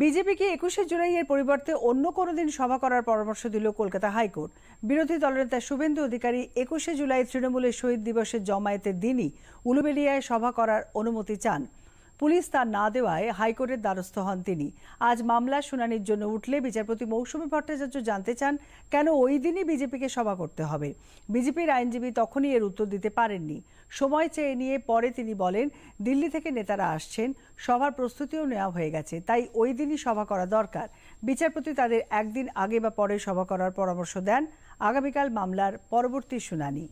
বিজেপিকে একুশে জুলাইয়ের পরিবর্তে অন্য কোনো দিন সভা করার পরামর্শ দিল কলকাতা হাইকোর্ট বিরোধী দলনেতা শুভেন্দু অধিকারী একুশে জুলাই তৃণমূলের শহীদ দিবসের জমায়েতের দিনই উলুবেলিয়ায় সভা করার অনুমতি চান পুলিশ তা না দেওয়ায় হাইকোর্টের দ্বারস্থ হন তিনি আজ মামলা শুনানির জন্য উঠলে বিচারপতি মৌসুমী ভট্টাচার্য জানতে চান কেন ওই দিনই বিজেপিকে সভা করতে হবে বিজেপির আইনজীবী তখনই এর উত্তর দিতে পারেননি সময় চেয়ে নিয়ে পরে তিনি বলেন দিল্লি থেকে নেতারা আসছেন সভার প্রস্তুতিও নেওয়া হয়ে গেছে তাই ওই দিনই সভা করা দরকার বিচারপতি তাদের একদিন আগে বা পরে সভা করার পরামর্শ দেন আগামীকাল মামলার পরবর্তী শুনানি